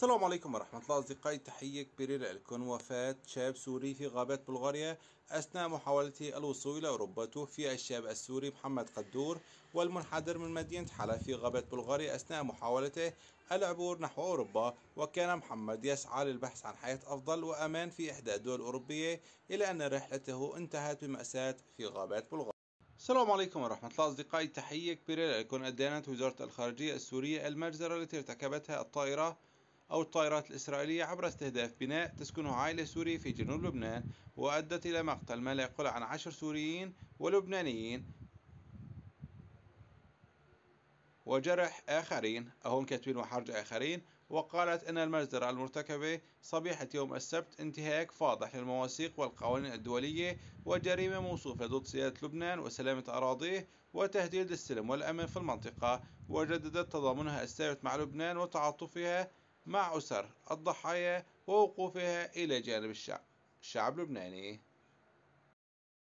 السلام عليكم ورحمة الله أصدقائي تحية كبيرة لكم وفاة شاب سوري في غابات بلغاريا أثناء محاولته الوصول إلى أوروبا توفي الشاب السوري محمد قدور والمنحدر من مدينة حلب في غابات بلغاريا أثناء محاولته العبور نحو أوروبا وكان محمد يسعى للبحث عن حياة أفضل وأمان في إحدى الدول الأوروبية إلى أن رحلته انتهت بمأساة في غابات بلغاريا السلام عليكم ورحمة الله أصدقائي تحية كبيرة لكم أدانت وزارة الخارجية السورية المجزرة التي ارتكبتها الطائرة أو الطائرات الإسرائيلية عبر استهداف بناء تسكنه عائلة سورية في جنوب لبنان وأدت إلى مقتل ما لا يقل عن عشر سوريين ولبنانيين وجرح آخرين أو كاتبين وحرج آخرين وقالت أن المجزرة المرتكبة صبيحة يوم السبت انتهاك فاضح للمواثيق والقوانين الدولية وجريمة موصوفة ضد سيادة لبنان وسلامة أراضيه وتهديد السلم والأمن في المنطقة وجددت تضامنها الثابت مع لبنان وتعاطفها مع أسر الضحايا ووقوفها إلى جانب الشعب الشعب اللبناني